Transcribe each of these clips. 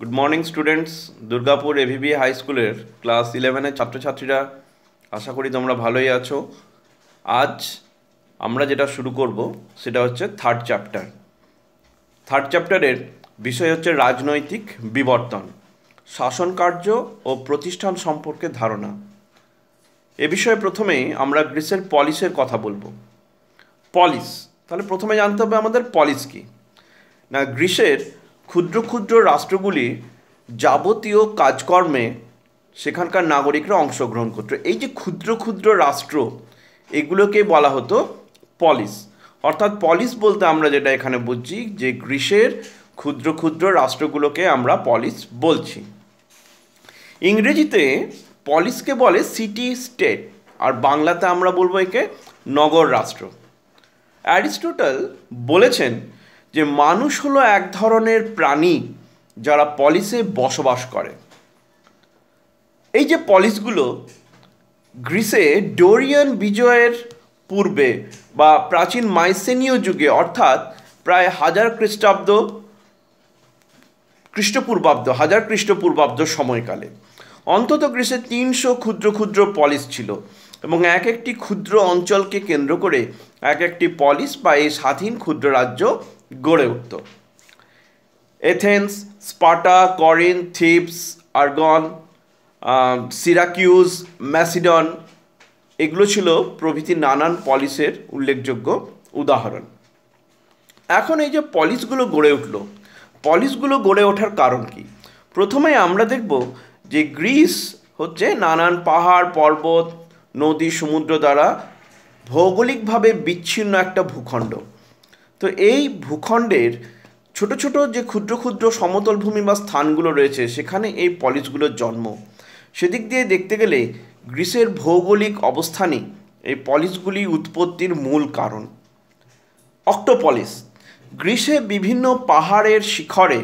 good morning students Durgapur AVB high স্কুলের class ইলেভেনের ছাত্রছাত্রীরা আশা করি তোমরা ভালোই আছো আজ আমরা যেটা শুরু করব সেটা হচ্ছে থার্ড চ্যাপ্টার থার্ড চ্যাপ্টারের বিষয় হচ্ছে রাজনৈতিক বিবর্তন শাসনকার্য ও প্রতিষ্ঠান সম্পর্কে ধারণা এ বিষয়ে প্রথমেই আমরা গ্রিসের পলিসের কথা বলবো পলিস তাহলে প্রথমে জানতে হবে আমাদের পলিস কি না গ্রিসের ক্ষুদ্র ক্ষুদ্র রাষ্ট্রগুলি যাবতীয় কাজকর্মে সেখানকার নাগরিকরা অংশগ্রহণ করতো এই যে ক্ষুদ্র ক্ষুদ্র রাষ্ট্র এগুলোকে বলা হতো পলিস অর্থাৎ পলিস বলতে আমরা যেটা এখানে বুঝছি যে গ্রীষের ক্ষুদ্র ক্ষুদ্র রাষ্ট্রগুলোকে আমরা পলিস বলছি ইংরেজিতে পলিসকে বলে সিটি স্টেট আর বাংলাতে আমরা বলবো একে নগর রাষ্ট্র অ্যারিস্টোটল বলেছেন যে মানুষ হলো এক ধরনের প্রাণী যারা পলিসে বসবাস করে এই যে পলিসগুলো গ্রিসে ডোরিয়ান বিজয়ের পূর্বে বা প্রাচীন মাইসেনীয় যুগে অর্থাৎ প্রায় হাজার খ্রিস্টাব্দ খ্রিস্টপূর্বাব্দ হাজার খ্রিস্টপূর্বাব্দ সময়কালে অন্তত গ্রিসে তিনশো ক্ষুদ্র ক্ষুদ্র পলিস ছিল এবং এক একটি ক্ষুদ্র অঞ্চলকে কেন্দ্র করে এক একটি পলিস বা এই স্বাধীন ক্ষুদ্র রাজ্য গড়ে উঠত Athens Sparta Corinth Thebes Argos Syracuse Macedon এগুলো ছিল প্রভৃতি নানান পলিসের উল্লেখযোগ্য উদাহরণ এখন এই যে পলিসগুলো গড়ে উঠল পলিসগুলো গড়ে ওঠার কারণ কি প্রথমে আমরা দেখব যে গ্রিস হচ্ছে নানান পাহাড় পর্বত নদী সমুদ্র দ্বারা ভৌগোলিকভাবে বিচ্ছিন্ন একটা ভূখণ্ড তো এই ভূখণ্ডের ছোট ছোট যে ক্ষুদ্র ক্ষুদ্র সমতল ভূমি বা স্থানগুলো রয়েছে সেখানে এই পলিসগুলোর জন্ম সেদিক দিয়ে দেখতে গেলে গ্রিসের ভৌগোলিক অবস্থানই এই পলিসগুলি উৎপত্তির মূল কারণ অক্টোপলিস গ্রিসে বিভিন্ন পাহাড়ের শিখরে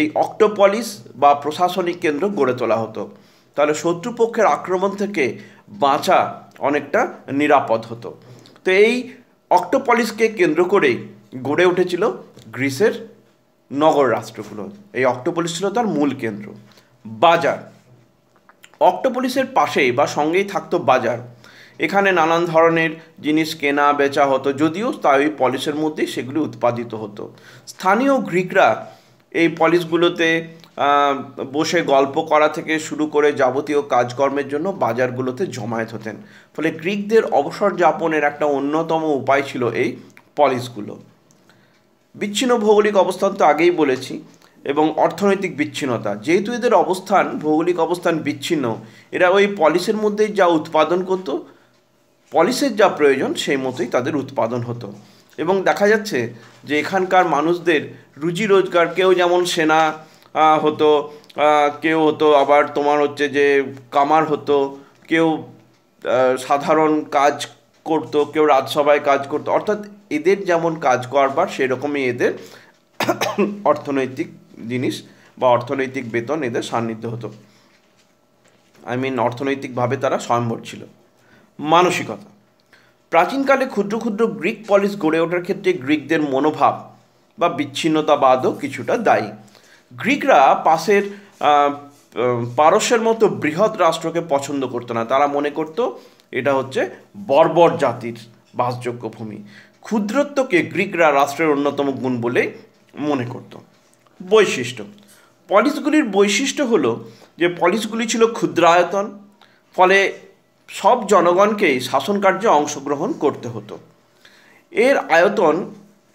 এই অক্টোপলিস বা প্রশাসনিক কেন্দ্র গড়ে তোলা হতো তাহলে শত্রুপক্ষের আক্রমণ থেকে বাঁচা অনেকটা নিরাপদ হতো তো এই অক্টোপলিসকে কেন্দ্র করেই গড়ে উঠেছিল গ্রিসের নগর রাষ্ট্রগুলো এই অক্টোপলিস ছিল তার মূল কেন্দ্র বাজার অক্টোপলিসের পাশেই বা সঙ্গেই থাকতো বাজার এখানে নানান ধরনের জিনিস কেনা বেচা হতো যদিও তা ওই পলিসের মধ্যেই সেগুলি উৎপাদিত হতো স্থানীয় গ্রিকরা এই পলিসগুলোতে বসে গল্প করা থেকে শুরু করে যাবতীয় কাজকর্মের জন্য বাজারগুলোতে জমায়েত হতেন ফলে গ্রিকদের অবসর যাপনের একটা অন্যতম উপায় ছিল এই পলিসগুলো বিচ্ছিন্ন ভৌগোলিক অবস্থান তো আগেই বলেছি এবং অর্থনৈতিক বিচ্ছিন্নতা যেহেতু এদের অবস্থান ভৌগোলিক অবস্থান বিচ্ছিন্ন এরা ওই পলিসের মধ্যেই যা উৎপাদন করতো পলিসের যা প্রয়োজন সেই মতোই তাদের উৎপাদন হতো এবং দেখা যাচ্ছে যে এখানকার মানুষদের রুজি রোজগার কেউ যেমন সেনা হতো কেউ হতো আবার তোমার হচ্ছে যে কামার হতো কেউ সাধারণ কাজ করত কেউ রাজসভায় কাজ করত অর্থাৎ এদের যেমন কাজ করবার সেরকমই এদের অর্থনৈতিক জিনিস বা অর্থনৈতিক বেতন এদের সান্নিধ্য হতো আই মিন অর্থনৈতিকভাবে তারা স্বয়ম্ভর ছিল মানসিকতা প্রাচীনকালে ক্ষুদ্র ক্ষুদ্র গ্রিক পলিস গড়ে ওঠার ক্ষেত্রে গ্রিকদের মনোভাব বা বিচ্ছিন্নতাবাদও কিছুটা দায়ী গ্রিকরা পাশের পারস্যের মতো বৃহৎ রাষ্ট্রকে পছন্দ করতো না তারা মনে করতো এটা হচ্ছে বর্বর জাতির বাসযোগ্য ভূমি ক্ষুদ্রত্বকে গ্রিকরা রাষ্ট্রের অন্যতম গুণ বলে মনে করত বৈশিষ্ট্য পলিসগুলির বৈশিষ্ট্য হল যে পলিসগুলি ছিল ক্ষুদ্রায়তন ফলে সব জনগণকেই শাসন কার্যে অংশগ্রহণ করতে হতো এর আয়তন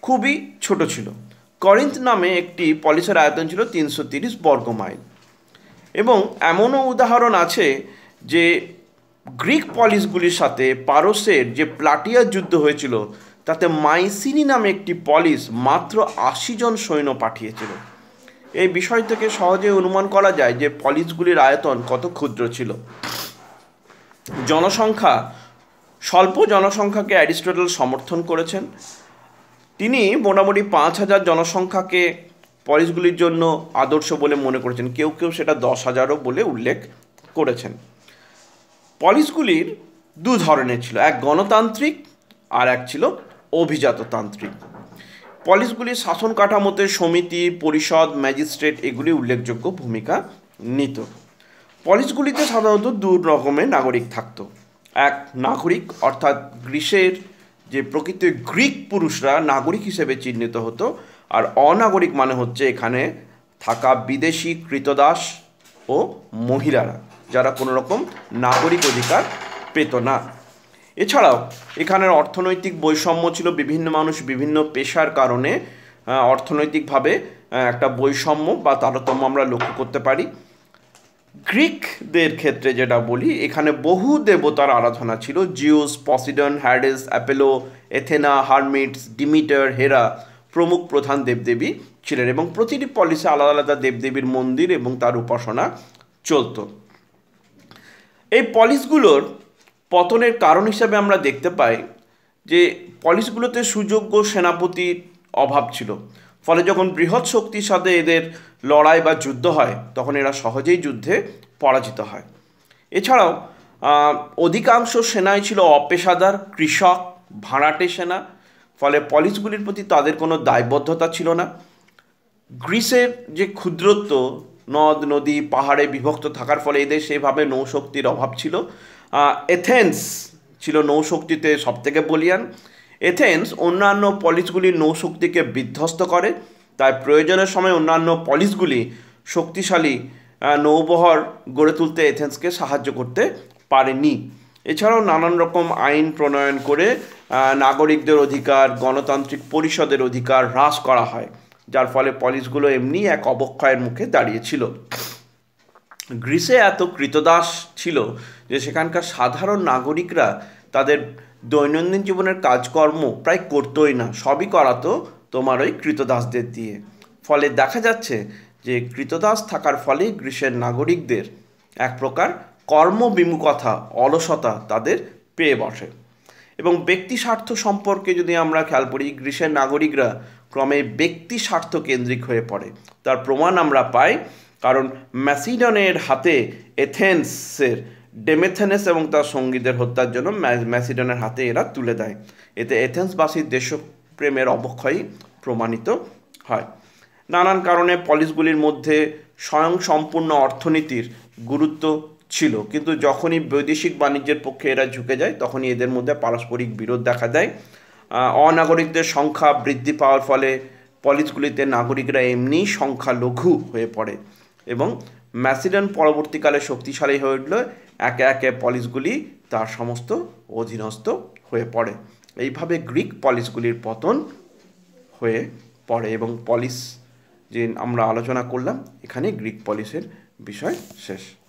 খুবই ছোট ছিল করিন্থ নামে একটি পলিসের আয়তন ছিল তিনশো তিরিশ বর্গ মাইল এবং এমনও উদাহরণ আছে যে গ্রিক পলিসগুলির সাথে পারসের যে প্লাটিয়ার যুদ্ধ হয়েছিল তাতে মাইসিনি নামে একটি পলিস মাত্র আশি জন সৈন্য পাঠিয়েছিল এই বিষয় থেকে সহজে অনুমান করা যায় যে পলিসগুলির আয়তন কত ক্ষুদ্র ছিল জনসংখ্যা স্বল্প জনসংখ্যাকে অ্যারিস্টোটল সমর্থন করেছেন তিনি মোটামুটি পাঁচ হাজার জনসংখ্যাকে পলিসগুলির জন্য আদর্শ বলে মনে করেছেন কেউ কেউ সেটা দশ হাজারও বলে উল্লেখ করেছেন পলিসগুলির দু ধরনের ছিল এক গণতান্ত্রিক আর এক ছিল অভিজাততান্ত্রিক পলিসগুলির শাসন কাঠামোতে সমিতি পরিষদ ম্যাজিস্ট্রেট এগুলি উল্লেখযোগ্য ভূমিকা নিত পলিসগুলিতে সাধারণত দু রকমের নাগরিক থাকত এক নাগরিক অর্থাৎ গ্রীষের যে প্রকৃত গ্রিক পুরুষরা নাগরিক হিসেবে চিহ্নিত হতো আর অনাগরিক মানে হচ্ছে এখানে থাকা বিদেশি কৃতদাস ও মহিলারা যারা কোনো রকম নাগরিক অধিকার পেত না এছাড়াও এখানের অর্থনৈতিক বৈষম্য ছিল বিভিন্ন মানুষ বিভিন্ন পেশার কারণে অর্থনৈতিকভাবে একটা বৈষম্য বা তারতম্য আমরা লক্ষ্য করতে পারি গ্রিকদের ক্ষেত্রে যেটা বলি এখানে বহু দেবতার আরাধনা ছিল Zeus Poseidon Hades Apollo Athena Hermes Demeter Hera প্রমুখ প্রধান দেবদেবী ছিলেন এবং প্রতিটি পলিসে আলাদা আলাদা দেবদেবীর মন্দির এবং তার উপাসনা চলতো এই পলিসগুলোর পতনের কারণ হিসাবে আমরা দেখতে পাই যে পলিসগুলোতে সুযোগ্য সেনাপতির অভাব ছিল ফলে যখন বৃহৎ শক্তির সাথে এদের লড়াই বা যুদ্ধ হয় তখন এরা সহজেই যুদ্ধে পরাজিত হয় এছাড়াও অধিকাংশ সেনাই ছিল অপেশাদার কৃষক ভাড়াটে সেনা ফলে পলিসগুলির প্রতি তাদের কোনো দায়বদ্ধতা ছিল না গ্রিসের যে ক্ষুদ্রত্ব নদ নদী পাহাড়ে বিভক্ত থাকার ফলে এদের সেভাবে নৌশক্তির অভাব ছিল এথেন্স ছিল নৌশক্তিতে সবথেকে বলিয়ান এথেন্স অন্যান্য পলিসগুলির নৌশক্তিকে বিধ্বস্ত করে তাই প্রয়োজনের সময় অন্যান্য পলিসগুলি শক্তিশালী নৌবহর গড়ে তুলতে এথেন্সকে সাহায্য করতে পারেনি এছাড়াও নানান রকম আইন প্রণয়ন করে নাগরিকদের অধিকার গণতান্ত্রিক পরিষদের অধিকার হ্রাস করা হয় যার ফলে পলিশগুলো এমনি এক অবক্ষয়ের মুখে দাঁড়িয়েছিল গ্রিসে এত কৃতদাস ছিল যে সেখানকার সাধারণ নাগরিকরা তাদের দৈনন্দিন জীবনের কাজকর্ম প্রায় করতোই না সবই করাতো তোমার ওই কৃতদাসদের দিয়ে ফলে দেখা যাচ্ছে যে কৃতদাস থাকার ফলে গ্রীষের নাগরিকদের এক প্রকার কর্মবিমুখতা অলসতা তাদের পেয়ে বসে এবং ব্যক্তি স্বার্থ সম্পর্কে যদি আমরা খেয়াল করি গ্রীষের নাগরিকরা ক্রমে ব্যক্তি স্বার্থকেন্দ্রিক হয়ে পড়ে তার প্রমাণ আমরা পাই কারণ ম্যাসিডনের হাতে এথেন্সের ডেমেথেনেস এবং তার সঙ্গীদের হত্যার জন্য ম্যাসিডনের হাতে এরা তুলে দেয় এতে এথেন্সবাসীর দেশপ্রেমের অবক্ষয়ই প্রমাণিত হয় নানান কারণে পলিসগুলির মধ্যে স্বয়ং সম্পূর্ণ অর্থনীতির গুরুত্ব ছিল কিন্তু যখনই বৈদেশিক বাণিজ্যের পক্ষে এরা ঝুঁকে যায় তখনই এদের মধ্যে পারস্পরিক বিরোধ দেখা দেয় অনাগরিকদের সংখ্যা বৃদ্ধি পাওয়ার ফলে পলিসগুলিতে নাগরিকরা এমনি সংখ্যা লঘু হয়ে পড়ে এবং ম্যাসিডন পরবর্তীকালে শক্তিশালী হয়ে উঠল একে একে পলিসগুলি তার সমস্ত অধীনস্থ হয়ে পড়ে এইভাবে গ্রিক পলিসগুলির পতন হয়ে পড়ে এবং পলিস যে আমরা আলোচনা করলাম এখানে গ্রিক পলিসের বিষয় শেষ